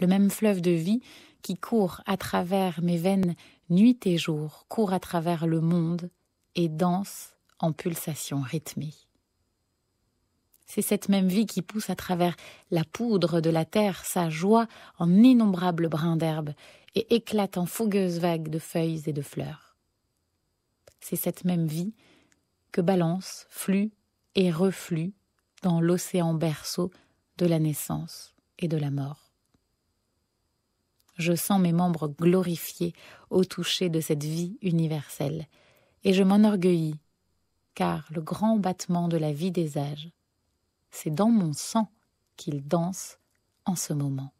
le même fleuve de vie qui court à travers mes veines nuit et jour, court à travers le monde et danse en pulsations rythmées. C'est cette même vie qui pousse à travers la poudre de la terre sa joie en innombrables brins d'herbe et éclate en fougueuses vagues de feuilles et de fleurs. C'est cette même vie que balance, flux et reflux dans l'océan berceau de la naissance et de la mort. Je sens mes membres glorifiés au toucher de cette vie universelle, et je m'enorgueillis, car le grand battement de la vie des âges, c'est dans mon sang qu'il danse en ce moment.